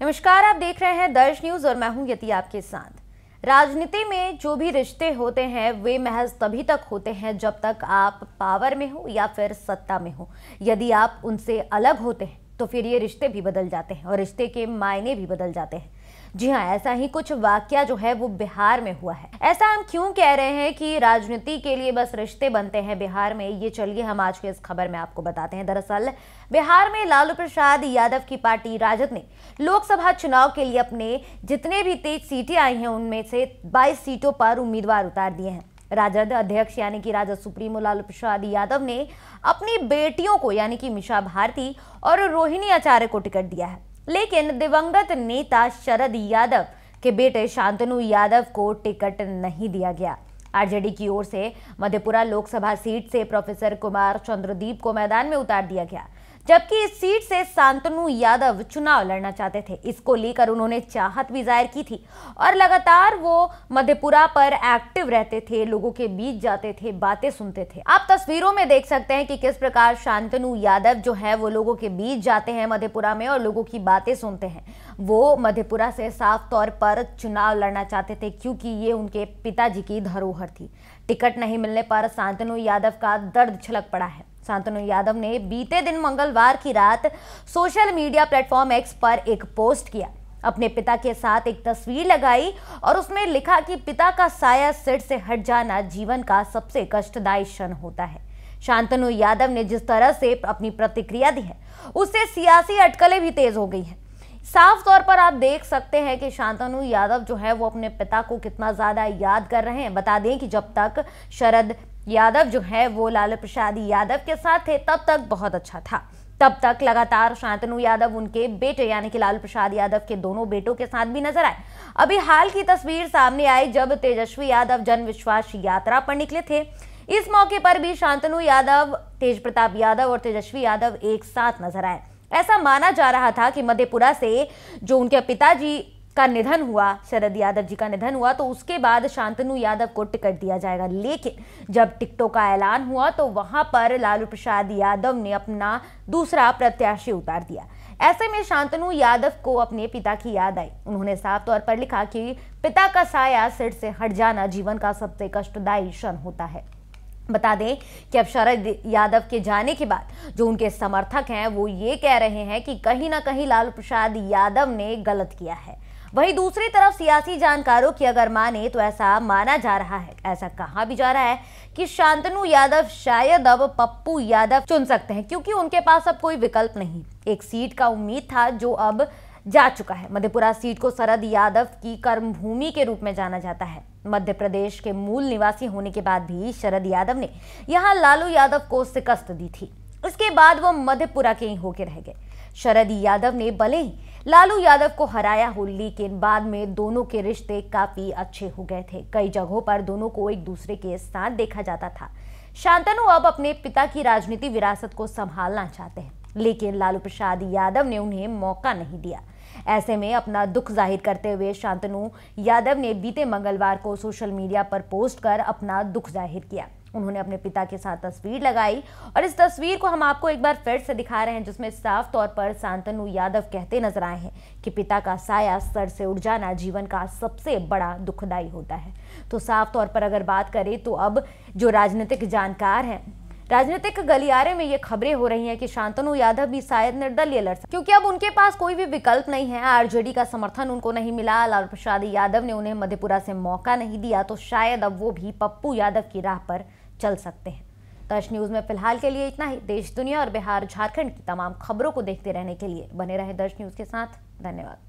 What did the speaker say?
नमस्कार आप देख रहे हैं दर्श न्यूज और मैं हूं यति आपके साथ राजनीति में जो भी रिश्ते होते हैं वे महज तभी तक होते हैं जब तक आप पावर में हो या फिर सत्ता में हो यदि आप उनसे अलग होते हैं तो फिर ये रिश्ते भी बदल जाते हैं और रिश्ते के मायने भी बदल जाते हैं जी हाँ ऐसा ही कुछ वाक्य जो है वो बिहार में हुआ है ऐसा हम क्यों कह रहे हैं कि राजनीति के लिए बस रिश्ते बनते हैं बिहार में ये चलिए हम आज के इस खबर में आपको बताते हैं दरअसल बिहार में लालू प्रसाद यादव की पार्टी राजद ने लोकसभा चुनाव के लिए अपने जितने भी तेज सीटें आई हैं उनमें से बाईस सीटों पर उम्मीदवार उतार दिए हैं राजद अध्यक्ष यानी कि राजद सुप्रीमो लालू प्रसाद यादव ने अपनी बेटियों को यानी कि मिशा भारती और रोहिणी आचार्य को टिकट दिया है लेकिन दिवंगत नेता शरद यादव के बेटे शांतनु यादव को टिकट नहीं दिया गया आरजेडी की ओर से मधेपुरा लोकसभा सीट से प्रोफेसर कुमार चंद्रदीप को मैदान में उतार दिया गया जबकि इस सीट से शांतनु यादव चुनाव लड़ना चाहते थे इसको लेकर उन्होंने चाहत भी जाहिर की थी और लगातार वो मधेपुरा पर एक्टिव रहते थे लोगों के बीच जाते थे बातें सुनते थे आप तस्वीरों में देख सकते हैं कि किस प्रकार शांतनु यादव जो है वो लोगों के बीच जाते हैं मधेपुरा में और लोगों की बातें सुनते हैं वो मधेपुरा से साफ तौर पर चुनाव लड़ना चाहते थे क्योंकि ये उनके पिताजी की धरोहर थी टिकट नहीं मिलने पर शांतनु यादव का दर्द छलक पड़ा है शांतनु यादव ने बीते दिन मंगलवार की रात सोशल मीडिया प्लेटफॉर्म एक्स पर एक पोस्ट किया अपने पिता के साथ एक तस्वीर लगाई और उसमें लिखा कि पिता का साया सिर से हट जाना जीवन का सबसे कष्टदायी क्षण होता है शांतनु यादव ने जिस तरह से अपनी प्रतिक्रिया दी है उससे सियासी अटकलें भी तेज हो गई हैं साफ तौर पर आप देख सकते हैं कि शांतनु यादव जो है वो अपने पिता को कितना ज़्यादा याद कर रहे हैं बता दें कि जब तक शरद यादव जो है वो लालू प्रसाद यादव के साथ थे तब तक बहुत अच्छा था तब तक लगातार शांतनु यादव उनके बेटे यानी कि लालू प्रसाद यादव के दोनों बेटों के साथ भी नजर आए अभी हाल की तस्वीर सामने आई जब तेजस्वी यादव जन विश्वास यात्रा पर निकले थे इस मौके पर भी शांतनु यादव तेज प्रताप यादव और तेजस्वी यादव एक साथ नजर आए ऐसा माना जा रहा था कि मधेपुरा से जो उनके पिताजी का निधन हुआ शरद यादव जी का निधन हुआ तो उसके बाद शांतनु यादव को टिकट दिया जाएगा लेकिन जब टिकटों का ऐलान हुआ तो वहां पर लालू प्रसाद यादव ने अपना दूसरा प्रत्याशी उतार दिया ऐसे में शांतनु यादव को अपने पिता की याद आई उन्होंने साफ तौर पर लिखा कि पिता का साया सिर से हट जाना जीवन का सबसे कष्टदायी क्षण होता है बता दें कि अब शरद यादव के जाने के बाद जो उनके समर्थक हैं वो ये कह रहे हैं कि कहीं ना कहीं लालू प्रसाद यादव ने गलत किया है वहीं दूसरी तरफ सियासी जानकारों की अगर माने तो ऐसा माना जा रहा है ऐसा कहा भी जा रहा है कि शांतनु यादव शायद अब पप्पू यादव चुन सकते हैं क्योंकि उनके पास अब कोई विकल्प नहीं एक सीट का उम्मीद था जो अब जा चुका है मधेपुरा सीट को शरद यादव की कर्मभूमि के रूप में जाना जाता है मध्य प्रदेश के मूल निवासी होने के बाद भी शरद यादव ने यहाँ लालू यादव को शिकस्त दी थी इसके बाद वो मधेपुरा के ही होके रह गए शरद यादव ने भले ही लालू यादव को हराया हो लेकिन बाद में दोनों के रिश्ते काफी अच्छे हो गए थे कई जगहों पर दोनों को एक दूसरे के साथ देखा जाता था शांतनु अब अपने पिता की राजनीति विरासत को संभालना चाहते हैं लेकिन लालू प्रसाद यादव ने उन्हें मौका नहीं दिया ऐसे में अपना दुख जाहिर करते हुए शांतनु यादव ने बीते मंगलवार को सोशल मीडिया पर पोस्ट कर अपना दुख जाहिर किया उन्होंने अपने पिता के साथ तस्वीर लगाई और इस तस्वीर को हम आपको एक बार फिर से दिखा रहे हैं जिसमें साफ तौर पर शांतनु यादव कहते नजर आए हैं कि पिता का साया सर से उड़ जाना जीवन का सबसे बड़ा दुखदाई होता है तो साफ तौर पर अगर बात करें तो अब जो राजनीतिक जानकार हैं राजनीतिक गलियारे में ये खबरें हो रही हैं कि शांतनु यादव भी शायद निर्दलीय लड़ सकते क्योंकि अब उनके पास कोई भी विकल्प नहीं है आरजेडी का समर्थन उनको नहीं मिला लाल प्रसाद यादव ने उन्हें मधेपुरा से मौका नहीं दिया तो शायद अब वो भी पप्पू यादव की राह पर चल सकते हैं तर्श तो न्यूज़ में फिलहाल के लिए इतना ही देश दुनिया और बिहार झारखंड की तमाम खबरों को देखते रहने के लिए बने रहे दर्श न्यूज़ के साथ धन्यवाद